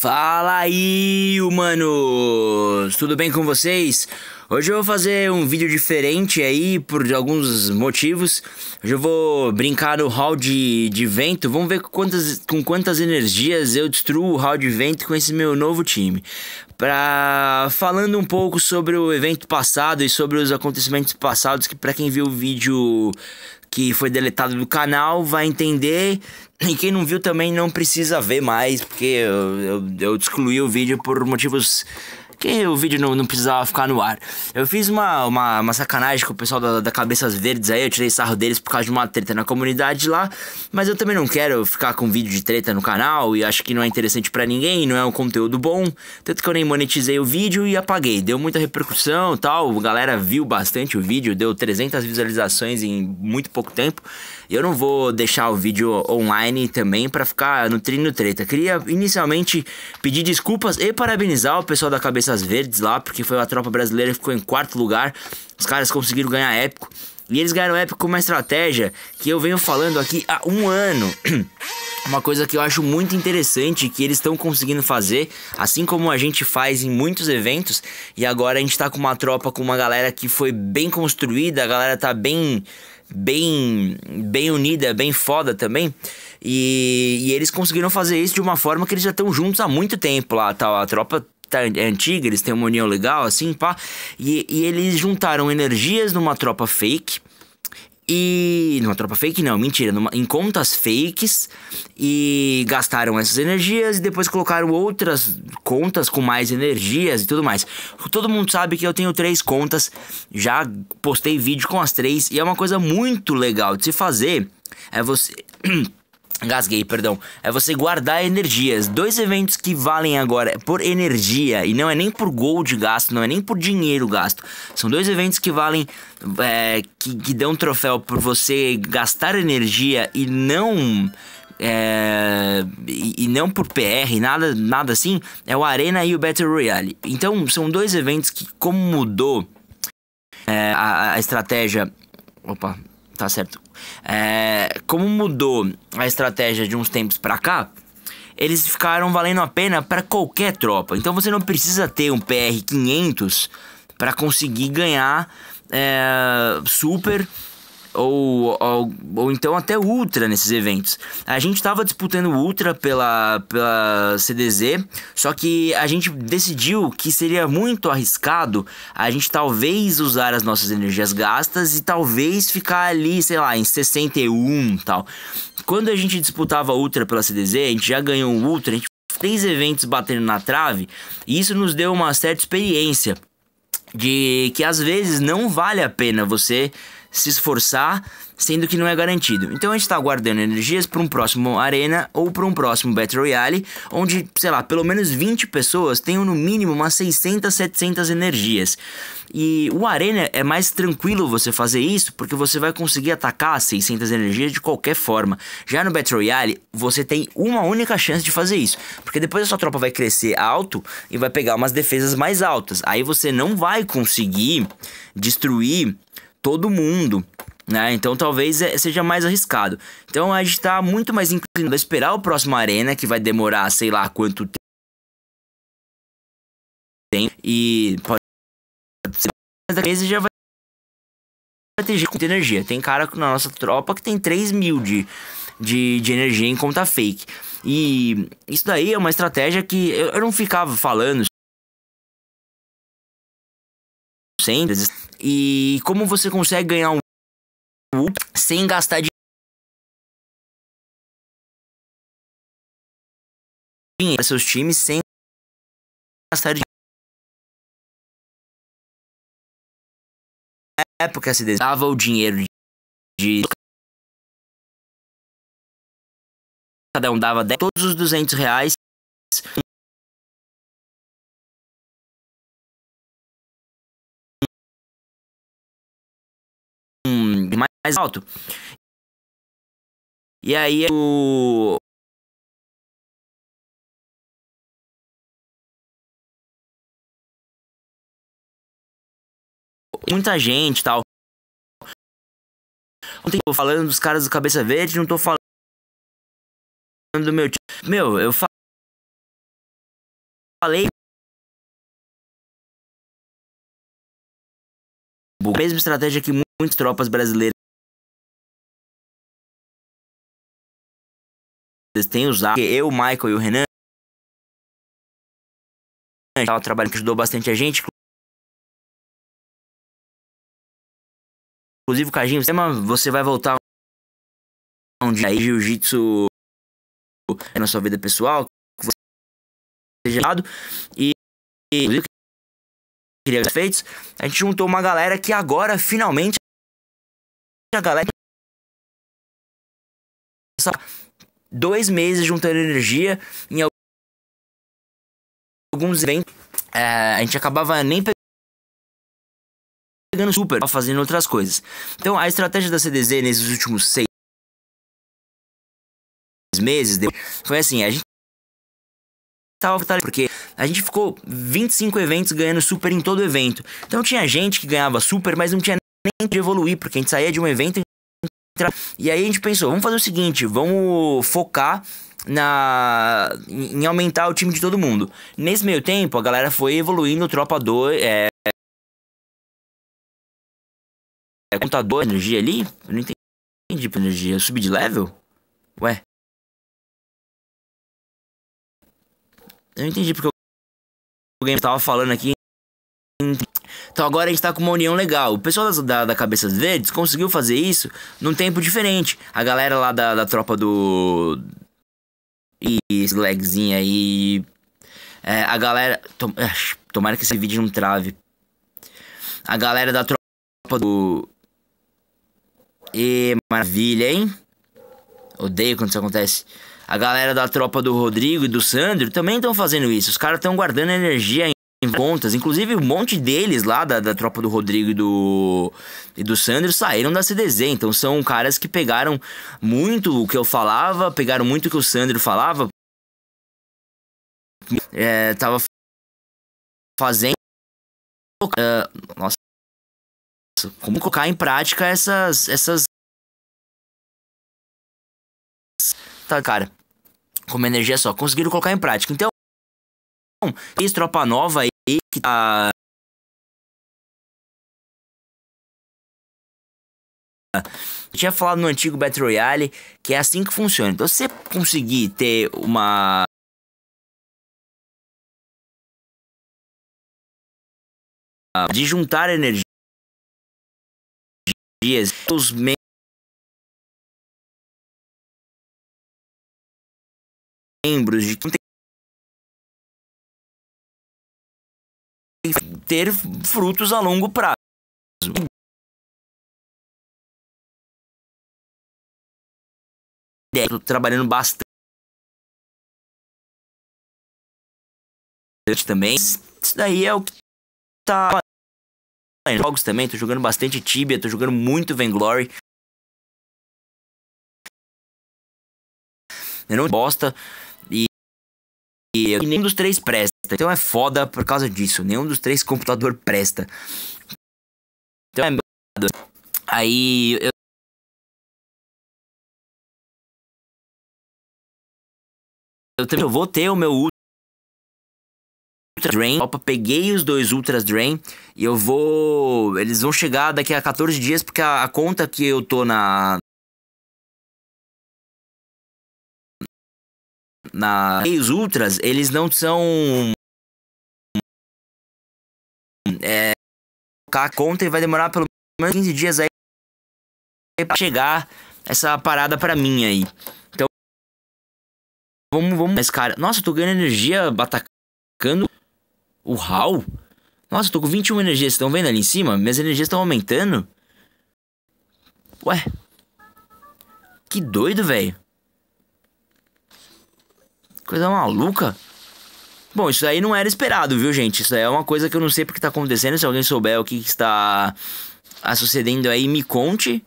Fala aí, humanos! Tudo bem com vocês? Hoje eu vou fazer um vídeo diferente aí por alguns motivos. Hoje eu vou brincar no hall de, de vento. Vamos ver com quantas, com quantas energias eu destruo o hall de vento com esse meu novo time. Pra, falando um pouco sobre o evento passado e sobre os acontecimentos passados, que para quem viu o vídeo que foi deletado do canal vai entender. E quem não viu também não precisa ver mais, porque eu, eu, eu excluí o vídeo por motivos porque o vídeo não, não precisava ficar no ar. Eu fiz uma, uma, uma sacanagem com o pessoal da, da Cabeças Verdes aí, eu tirei sarro deles por causa de uma treta na comunidade lá, mas eu também não quero ficar com vídeo de treta no canal e acho que não é interessante para ninguém, não é um conteúdo bom, tanto que eu nem monetizei o vídeo e apaguei. Deu muita repercussão tal, a galera viu bastante o vídeo, deu 300 visualizações em muito pouco tempo. Eu não vou deixar o vídeo online também para ficar nutrindo treta. Queria inicialmente pedir desculpas e parabenizar o pessoal da Cabeça Forças Verdes lá, porque foi a tropa brasileira que ficou em quarto lugar. Os caras conseguiram ganhar épico. E eles ganharam épico com uma estratégia que eu venho falando aqui há um ano. Uma coisa que eu acho muito interessante que eles estão conseguindo fazer, assim como a gente faz em muitos eventos, e agora a gente tá com uma tropa com uma galera que foi bem construída, a galera tá bem bem bem unida, bem foda também. E, e, eles conseguiram fazer isso de uma forma que eles já estão juntos há muito tempo lá, tá? A tropa tá, é antiga, eles têm uma união legal, assim, pá. E, e eles juntaram energias numa tropa fake. E. Numa tropa fake, não, mentira. Numa, em contas fakes. E gastaram essas energias e depois colocaram outras contas com mais energias e tudo mais. Todo mundo sabe que eu tenho três contas. Já postei vídeo com as três. E é uma coisa muito legal de se fazer. É você. Gasguei, perdão. É você guardar energias. Dois eventos que valem agora é por energia e não é nem por gold gasto, não é nem por dinheiro gasto. São dois eventos que valem, é, que, que dão troféu por você gastar energia e não. É, e, não por PR, nada, nada assim, é o Arena e o Battle Royale. Então são dois eventos que, como mudou é, a, a estratégia. Opa, tá certo? É, como mudou a estratégia de uns tempos para cá, eles ficaram valendo a pena para qualquer tropa. Então você não precisa ter um PR 500 para conseguir ganhar é, super ou, ou, ou então até Ultra nesses eventos. A gente estava disputando Ultra pela, pela CDZ, só que a gente decidiu que seria muito arriscado a gente talvez usar as nossas energias gastas e talvez ficar ali, sei lá, em 61 tal. Quando a gente disputava Ultra pela CDZ, a gente já ganhou um Ultra, a gente três eventos batendo na trave, e isso nos deu uma certa experiência de que às vezes não vale a pena você se esforçar, sendo que não é garantido. Então a gente está guardando energias para um próximo Arena ou para um próximo Battle Royale, onde, sei lá, pelo menos 20 pessoas tenham no mínimo umas 600, 700 energias. E o Arena é mais tranquilo você fazer isso, porque você vai conseguir atacar as 600 energias de qualquer forma. Já no Battle Royale, você tem uma única chance de fazer isso, porque depois a sua tropa vai crescer alto e vai pegar umas defesas mais altas. Aí você não vai conseguir destruir todo mundo. Né? Então talvez é, seja mais arriscado. Então a gente está muito mais inclinado a esperar o próximo Arena, que vai demorar sei lá quanto tempo. E pode ser mas a já vai ter gente com energia. Tem cara na nossa tropa que tem 3 mil de, de, de energia em conta fake. E isso daí é uma estratégia que eu, eu não ficava falando sempre e como você consegue ganhar um sem gastar dinheiro? para seus times sem gastar dinheiro. Na época se dava o dinheiro de cada um dava 10, todos os 200 reais mais alto. E aí o muita gente tal. Ontem tô falando dos caras do Cabeça Verde, não tô falando do meu tio. Meu, eu falei. Mesma estratégia que muitas tropas brasileiras Vocês têm usado. Eu, o Michael e o Renan. O trabalho que ajudou bastante a gente. Inclusive, Cajinho, você vai voltar um dia aí, jiu-jitsu na sua vida pessoal, que você seja lado. E, e queria feitos, a gente juntou uma galera que agora, finalmente, a galera dois meses juntando energia em alguns eventos. É, a gente acabava nem pegando super, fazendo outras coisas. Então a estratégia da CDZ nesses últimos seis meses foi assim: a gente tava porque a gente ficou 25 eventos ganhando super em todo evento. Então tinha gente que ganhava super, mas não tinha nem de evoluir, porque a gente saía de um evento e aí a gente pensou, vamos fazer o seguinte, vamos focar na em aumentar o time de todo mundo. Nesse meio tempo, a galera foi evoluindo, tropa 2, é, é contador energia ali? Eu não entendi pra tipo, energia, eu subi de level? Ué. Eu não entendi porque alguém tava falando aqui então agora a gente está com uma união legal. O pessoal das, da, da Cabeças Verdes conseguiu fazer isso num tempo diferente. A galera lá da, da tropa do. E lagzinha aí. É, a galera. Tom... Tomara que esse vídeo não trave. A galera da tropa do. E maravilha, hein? Odeio quando isso acontece. A galera da tropa do Rodrigo e do Sandro também estão fazendo isso. Os caras estão guardando energia contas, inclusive um monte deles lá da, da tropa do Rodrigo e do, e do Sandro saíram da CDZ, então são caras que pegaram muito o que eu falava, pegaram muito o que o Sandro falava, é, tava fazendo. Uh, nossa, como colocar em prática essas. essas tá, cara, com energia só, conseguiram colocar em prática. Então, esse tropa nova aí que tá. Eu tinha falado no antigo Battle Royale que é assim que funciona. Então, se você conseguir ter uma. de juntar energias, os membros de quem ter frutos a longo prazo. Estou trabalhando bastante também. Isso daí é o que tá jogos também, tô jogando bastante Tibia, tô jogando muito Vainglory. Eu não bosta, e, nenhum dos três presta. Então é foda por causa disso. Nenhum dos três computador presta. Então é Aí eu eu também eu vou ter o meu Ultra Drain. Opa, peguei os dois Ultras Drain e eu vou. Eles vão chegar daqui a 14 dias, porque a, a conta que eu tô na. na Reis Ultras, eles não são é, a conta e vai demorar pelo menos 15 dias aí pra chegar essa parada pra mim aí. Então, vamos, vamos. Mas, cara, nossa, eu tô ganhando energia atacando o Hal. Nossa, eu tô com 21 energias, estão vendo ali em cima? Minhas energias estão aumentando. Ué. Que doido, velho. Coisa maluca. Bom, isso aí não era esperado, viu, gente? Isso aí é uma coisa que eu não sei porque tá acontecendo. Se alguém souber o que, que está sucedendo aí, me conte.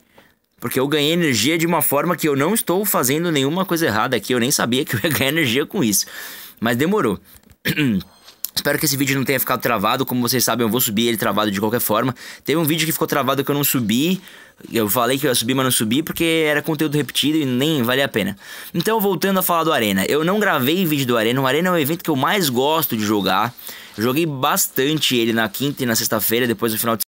Porque eu ganhei energia de uma forma que eu não estou fazendo nenhuma coisa errada aqui. Eu nem sabia que eu ia ganhar energia com isso. Mas demorou. Espero que esse vídeo não tenha ficado travado, como vocês sabem eu vou subir ele travado de qualquer forma. Teve um vídeo que ficou travado que eu não subi, eu falei que eu ia subir, mas não subi porque era conteúdo repetido e nem valia a pena. Então voltando a falar do Arena, eu não gravei vídeo do Arena, o Arena é um evento que eu mais gosto de jogar. joguei bastante ele na quinta e na sexta-feira, depois do final de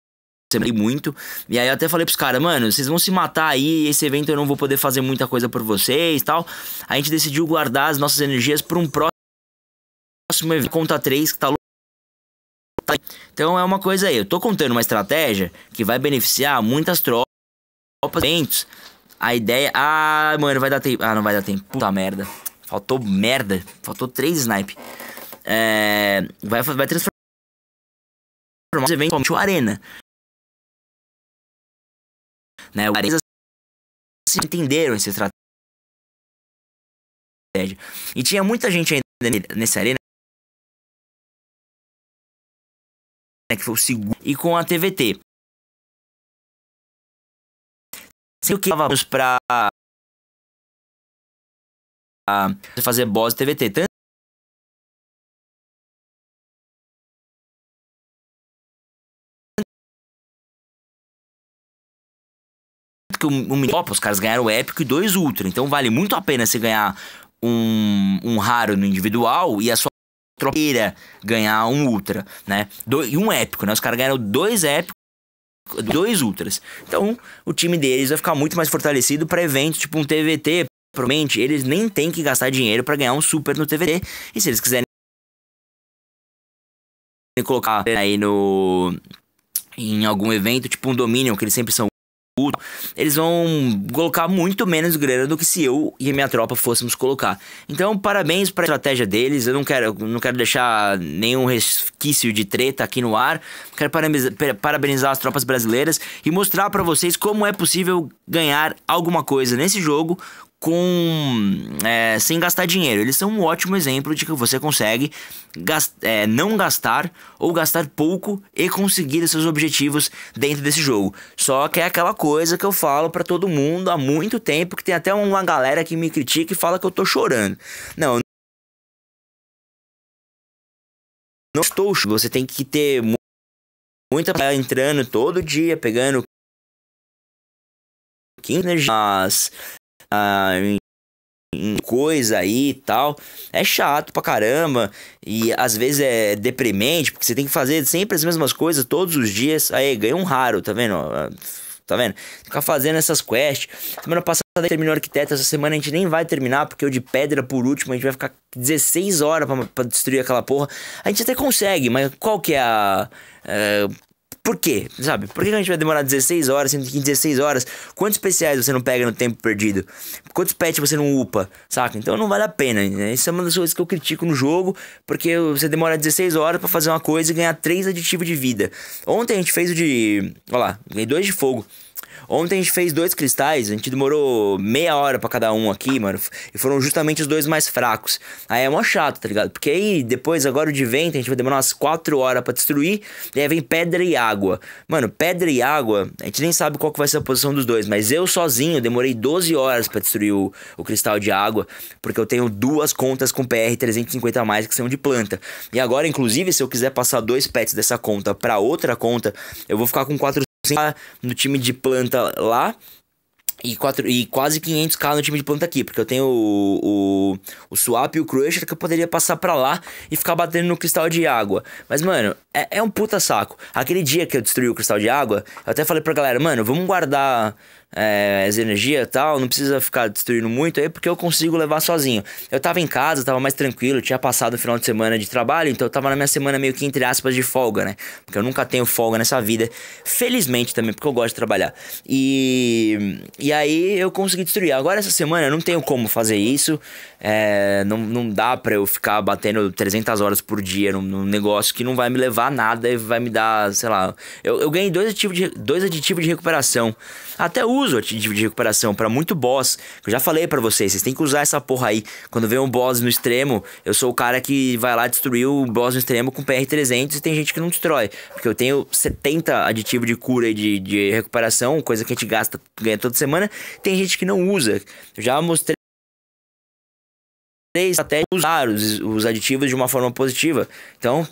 semana muito. E aí eu até falei pros caras, mano, vocês vão se matar aí, esse evento eu não vou poder fazer muita coisa por vocês tal. A gente decidiu guardar as nossas energias para um próximo próximo evento conta 3 que tá então é uma coisa aí, eu tô contando uma estratégia que vai beneficiar muitas tropas, eventos. A ideia, ah, mano, vai dar tempo. Ah, não vai dar tempo. Puta merda. Faltou merda. Faltou três snipe. É, vai vai transformar os eventos em arena. Né, o arena entenderam essa estratégia. E tinha muita gente ainda nessa arena né, que foi o segundo, e com a TVT. Sem o que estávamos para fazer boss TVT. Tanto que um, um os caras ganharam o épico e dois ultra. Então vale muito a pena você ganhar um, um raro no individual e a sua tropeira ganhar um ultra, né? Do, e um épico, né? Os caras ganharam dois épicos dois ultras. Então, o time deles vai ficar muito mais fortalecido para eventos tipo um TVT. Provavelmente eles nem tem que gastar dinheiro para ganhar um super no TVT. E se eles quiserem colocar aí no em algum evento, tipo um domínio, que eles sempre são eles vão colocar muito menos grana do que se eu e a minha tropa fôssemos colocar. Então, parabéns para a estratégia deles. Eu não quero, não quero deixar nenhum resquício de treta aqui no ar. Quero parabenizar as tropas brasileiras e mostrar para vocês como é possível ganhar alguma coisa nesse jogo com é, sem gastar dinheiro. Eles são um ótimo exemplo de que você consegue gast, é, não gastar ou gastar pouco e conseguir seus objetivos dentro desse jogo. Só que é aquela coisa que eu falo para todo mundo há muito tempo, que tem até uma galera que me critica e fala que eu tô chorando. Não, não estou. Você tem que ter muita entrando todo dia, pegando 15 energias ah, em, em coisa aí e tal. É chato pra caramba. E às vezes é deprimente, porque você tem que fazer sempre as mesmas coisas todos os dias. Aí ganha um raro, tá vendo? Ah, tá vendo? Ficar fazendo essas quests. Semana passada terminou arquiteto, essa semana a gente nem vai terminar, porque o de pedra por último, a gente vai ficar 16 horas para destruir aquela porra. A gente até consegue, mas qual que é a. É, por quê? Sabe? Por que a gente vai demorar 16 horas, sendo que em 16 horas, quantos especiais você não pega no tempo perdido? Quantos pets você não upa, saca? Então não vale a pena. Né? Isso é uma das coisas que eu critico no jogo, porque você demora 16 horas para fazer uma coisa e ganhar três aditivos de vida. Ontem a gente fez o de. Olha lá, ganhei dois de fogo. Ontem a gente fez dois cristais, a gente demorou meia hora para cada um aqui, mano. E foram justamente os dois mais fracos. Aí é mó chato, tá ligado? Porque aí depois, agora o de vento, a gente vai demorar umas quatro horas para destruir. E aí vem pedra e água. Mano, pedra e água, a gente nem sabe qual que vai ser a posição dos dois. Mas eu sozinho demorei 12 horas para destruir o, o cristal de água. Porque eu tenho duas contas com PR 350 a mais que são de planta. E agora, inclusive, se eu quiser passar dois pets dessa conta para outra conta, eu vou ficar com 400 no time de planta lá e, quatro, e quase 500k no time de planta aqui, porque eu tenho o, o, o Swap e o Crusher que eu poderia passar para lá e ficar batendo no cristal de água. Mas, mano, é, é um puta saco. Aquele dia que eu destruí o cristal de água, eu até falei pra galera, mano, vamos guardar é, as energias e tal, não precisa ficar destruindo muito aí, porque eu consigo levar sozinho. Eu tava em casa, tava mais tranquilo, tinha passado o final de semana de trabalho, então eu tava na minha semana meio que entre aspas de folga, né? Porque eu nunca tenho folga nessa vida. Felizmente também, porque eu gosto de trabalhar. E, e aí eu consegui destruir. Agora essa semana eu não tenho como fazer isso, é, não, não dá pra eu ficar batendo 300 horas por dia num, num, negócio que não vai me levar a nada e vai me dar, sei lá. Eu, eu ganhei dois aditivos de, dois aditivos de recuperação. Até o uso de, de recuperação para muito boss. Eu já falei para vocês, vocês têm que usar essa porra aí. Quando vê um boss no extremo, eu sou o cara que vai lá destruir o boss no extremo com PR300 e tem gente que não destrói. Porque eu tenho 70 aditivo de cura e de, de recuperação, coisa que a gente gasta, ganha toda semana. Tem gente que não usa. Eu já mostrei até usar os, os aditivos de uma forma positiva. Então,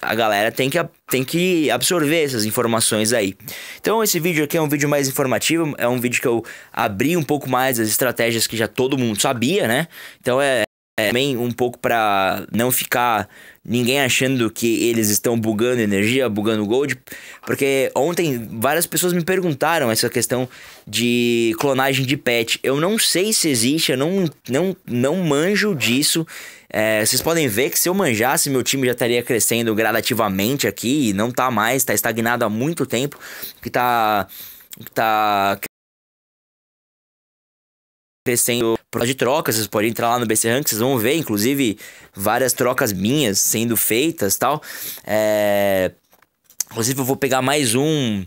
a galera tem que, tem que absorver essas informações aí. Então esse vídeo aqui é um vídeo mais informativo, é um vídeo que eu abri um pouco mais as estratégias que já todo mundo sabia, né? Então é, é também um pouco para não ficar ninguém achando que eles estão bugando energia, bugando gold, porque ontem várias pessoas me perguntaram essa questão de clonagem de pet. Eu não sei se existe, eu não, não, não manjo disso. É, vocês podem ver que se eu manjasse, meu time já estaria crescendo gradativamente aqui e não tá mais, tá estagnado há muito tempo, que tá tá crescendo de trocas, vocês podem entrar lá no BC Rank, vocês vão ver, inclusive, várias trocas minhas sendo feitas tal. É... Inclusive, eu vou pegar mais um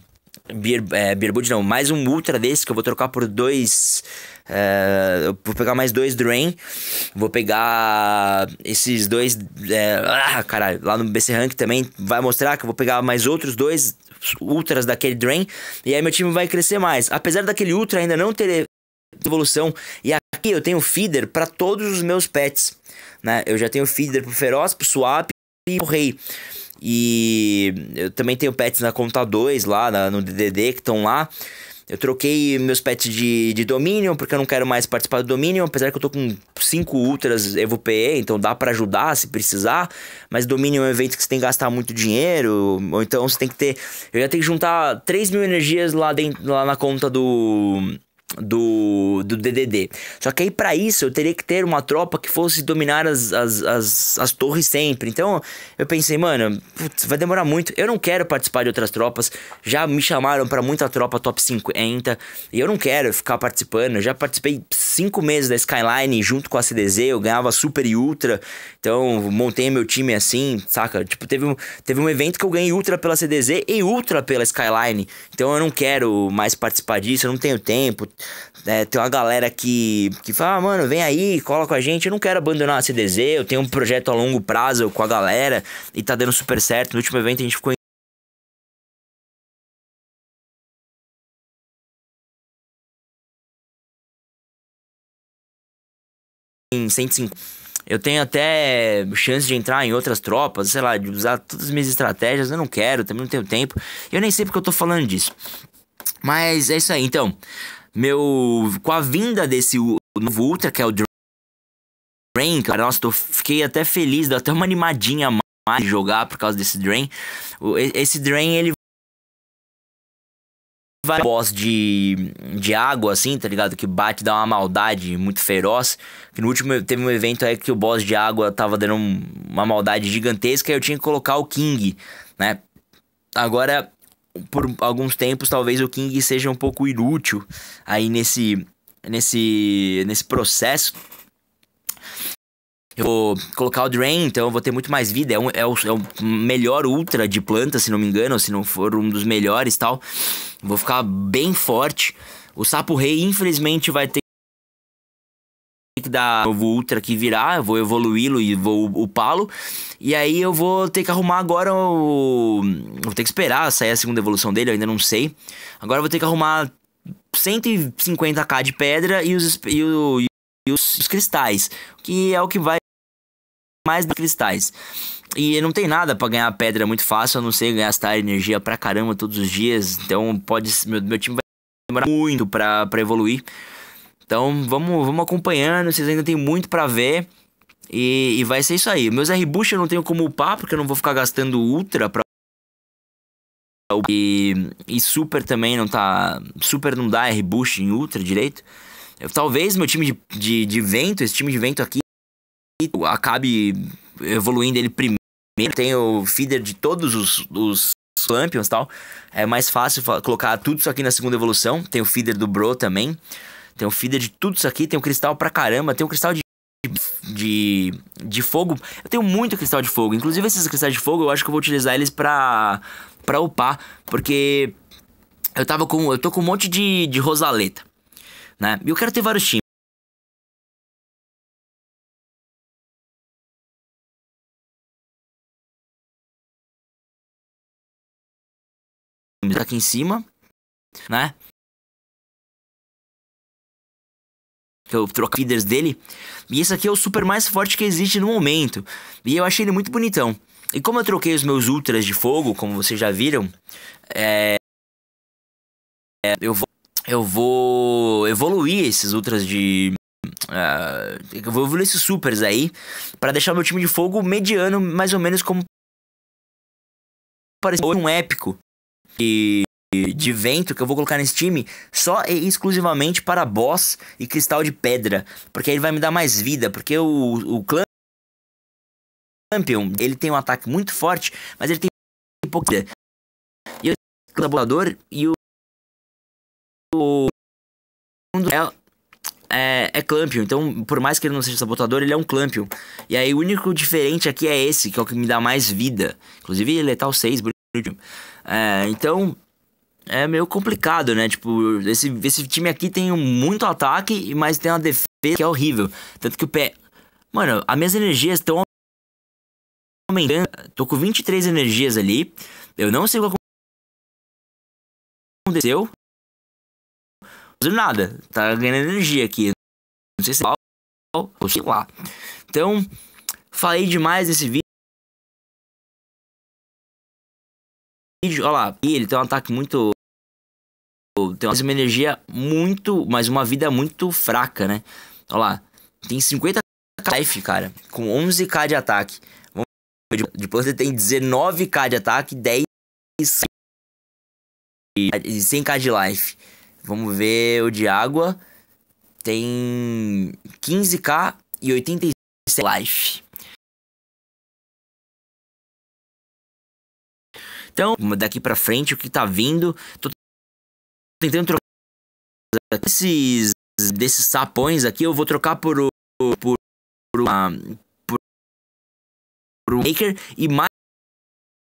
Beer, é, Beer Bud, não, mais um Ultra desse que eu vou trocar por dois é, eu vou pegar mais dois Drain. Vou pegar esses dois. É, ah, caralho, lá no BC Rank também vai mostrar que eu vou pegar mais outros dois ultras daquele Drain. E aí meu time vai crescer mais. Apesar daquele ultra ainda não ter evolução. E aqui eu tenho feeder para todos os meus pets. Né? Eu já tenho feeder pro Feroz, pro Swap e pro Rei. E eu também tenho pets na Conta 2 lá, na, no DDD que estão lá. Eu troquei meus pets de, de Dominion, porque eu não quero mais participar do Dominion, apesar que eu tô com 5 Ultras Evo PE, então dá para ajudar se precisar, mas Dominion é um evento que você tem que gastar muito dinheiro, ou então você tem que ter... Eu ia ter que juntar 3 mil energias lá, dentro, lá na conta do do, do DDD. Só que aí para isso eu teria que ter uma tropa que fosse dominar as, as, as, as torres sempre. Então eu pensei, mano, putz, vai demorar muito. Eu não quero participar de outras tropas. Já me chamaram para muita tropa top 50 e eu não quero ficar participando. Eu já participei cinco meses da Skyline junto com a CDZ, eu ganhava Super e Ultra. Então, montei meu time assim, saca? Tipo, teve um, teve um evento que eu ganhei Ultra pela CDZ e Ultra pela Skyline. Então, eu não quero mais participar disso, eu não tenho tempo. É, tem uma galera que, que fala, ah, mano, vem aí, cola com a gente. Eu não quero abandonar a CDZ, eu tenho um projeto a longo prazo com a galera e tá dando super certo. No último evento, a gente ficou 150. Eu tenho até chance de entrar em outras tropas, sei lá, de usar todas as minhas estratégias. Eu não quero, também não tenho tempo. Eu nem sei porque eu tô falando disso. Mas é isso aí. Então, meu. Com a vinda desse novo Ultra, que é o Drain, cara, nossa, tô, fiquei até feliz, deu até uma animadinha a mais de jogar por causa desse Drain. Esse Drain, ele vai boss de, de água, assim, tá ligado? Que bate, dá uma maldade muito feroz. Que no último teve um evento aí que o boss de água tava dando um, uma maldade gigantesca e eu tinha que colocar o King, né? Agora, por alguns tempos, talvez o King seja um pouco inútil aí nesse, nesse, nesse processo. Eu vou colocar o Drain, então eu vou ter muito mais vida. É, um, é, o, é o melhor ultra de planta, se não me engano, se não for um dos melhores tal. Vou ficar bem forte. O Sapo Rei, infelizmente, vai ter que dar novo Ultra que virar, eu vou evoluí-lo e vou upá-lo. E aí eu vou ter que arrumar agora o. Vou ter que esperar sair a segunda evolução dele, eu ainda não sei. Agora eu vou ter que arrumar 150k de pedra e os, e, o, e os, cristais, que é o que vai mais de cristais. E não tem nada para ganhar pedra muito fácil, a não ser gastar energia pra caramba todos os dias. Então pode meu, meu time vai demorar muito pra, pra evoluir. Então vamos, vamos acompanhando, vocês ainda tem muito para ver. E, e, vai ser isso aí. Meus R-Bush eu não tenho como upar, porque eu não vou ficar gastando ultra pra. E, e super também não tá. Super não dá R-Bush em ultra direito. Eu, talvez meu time de, de, de vento, esse time de vento aqui acabe evoluindo ele primeiro. Tem o feeder de todos os, os champions e tal. É mais fácil colocar tudo isso aqui na segunda evolução. Tem o feeder do Bro também. Tem o feeder de tudo isso aqui. Tem o cristal pra caramba. Tem o cristal de de, de fogo. Eu tenho muito cristal de fogo. Inclusive, esses cristais de fogo, eu acho que eu vou utilizar eles pra, pra upar. Porque eu tava com. Eu tô com um monte de, de rosaleta. Né? E eu quero ter vários times. times tá aqui em cima, né? que eu troco feeders dele. E esse aqui é o super mais forte que existe no momento. E eu achei ele muito bonitão. E como eu troquei os meus ultras de fogo, como vocês já viram, é... É, eu, vou, eu vou evoluir esses ultras de. Uh, eu vou evoluir esses supers aí para deixar meu time de fogo mediano, mais ou menos como parece um épico de, de vento que eu vou colocar nesse time só e exclusivamente para boss e cristal de pedra. Porque ele vai me dar mais vida. Porque o, o clã. Champion, ele tem um ataque muito forte, mas ele tem pouca vida. E o colaborador e o. O. É, é, é Clampion. Então, por mais que ele não seja sabotador, ele é um Clampion. E aí, o único diferente aqui é esse, que é o que me dá mais vida. Inclusive, letal 6, é, então, é meio complicado, né? Tipo, esse, esse time aqui tem muito ataque, mas tem uma defesa que é horrível. Tanto que o pé. Mano, as minhas energias estão aumentando. Tô com 23 energias ali. Eu não sei o que aconteceu. Não nada. Tá ganhando energia aqui. Não sei se é ou sei lá. Então, falei demais nesse vídeo. vídeo, olha lá. E ele tem um ataque muito. Tem uma energia muito. Mas uma vida muito fraca, né? Olha lá. Tem 50 life, cara. Com 11k de ataque. Depois ele tem 19k de ataque, 10 e 100k de life. Vamos ver o de água. Tem 15k e 87 life. Então, daqui para frente, o que tá vindo, tô tentando trocar esses desses sapões aqui, eu vou trocar por por por, uma, por, por um maker e mais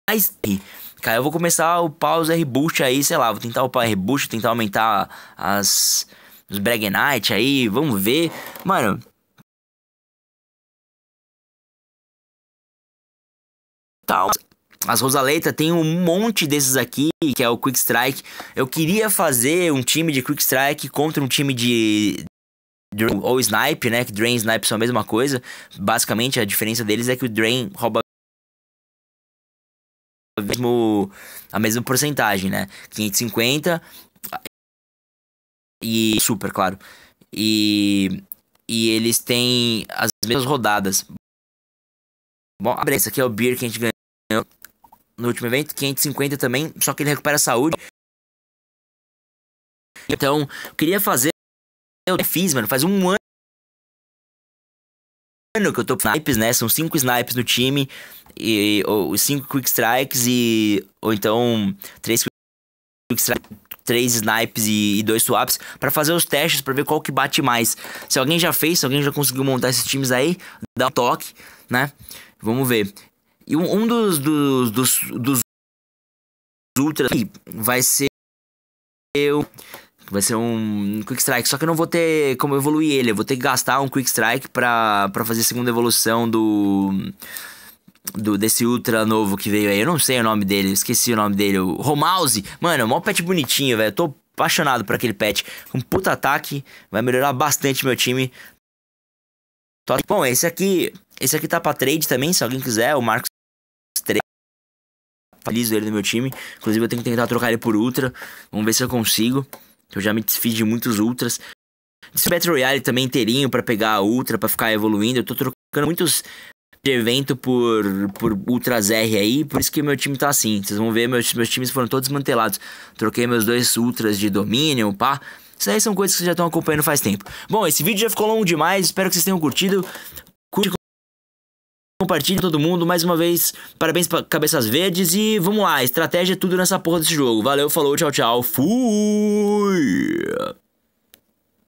mais Cara, eu vou começar a upar os R-Boost aí, sei lá, vou tentar upar R-Boost, tentar aumentar as os Brag aí, vamos ver. Mano, tá as Rosaleita tem um monte desses aqui, que é o Quick Strike. Eu queria fazer um time de Quick Strike contra um time de ou Snipe, né? Que Drain e Snipe são a mesma coisa. Basicamente, a diferença deles é que o Drain rouba a mesma, a mesma porcentagem, né? 550 e super, claro. E, e eles têm as mesmas rodadas. Bom, abre esse aqui é o beer que a gente ganhou no último evento, 550 também, só que ele recupera a saúde. Então, queria fazer. Eu fiz, mano, faz um ano que eu tô com snipes, né? São cinco snipes no time, e, ou cinco quick strikes e. Ou então, três quick strikes três snipes e, e dois swaps para fazer os testes para ver qual que bate mais. Se alguém já fez, se alguém já conseguiu montar esses times aí, dá um toque, né? Vamos ver. E um, um dos, dos, dos, dos ultras vai ser eu vai ser um quick strike, só que eu não vou ter como evoluir ele, eu vou ter que gastar um quick strike para para fazer a segunda evolução do do desse ultra novo que veio aí. Eu não sei o nome dele, esqueci o nome dele, o Romause. Mano, um pet bonitinho, velho. Tô apaixonado por aquele pet. Um puta ataque, vai melhorar bastante meu time. Bom, esse aqui, esse aqui tá para trade também, se alguém quiser, o Marcos Atualizo ele no meu time. Inclusive, eu tenho que tentar trocar ele por Ultra. Vamos ver se eu consigo. Eu já me desfiz de muitos Ultras. Esse Battle Royale também inteirinho para pegar a Ultra, para ficar evoluindo. Eu tô trocando muitos de evento por, por Ultras R aí, por isso que meu time tá assim. Vocês vão ver, meus, meus times foram todos mantelados. Troquei meus dois Ultras de Dominion, pá. Isso aí são coisas que vocês já estão acompanhando faz tempo. Bom, esse vídeo já ficou longo demais, espero que vocês tenham curtido. Curte Compartilhe todo mundo, mais uma vez, parabéns pra Cabeças Verdes e vamos lá, estratégia é tudo nessa porra desse jogo. Valeu, falou, tchau, tchau, fui!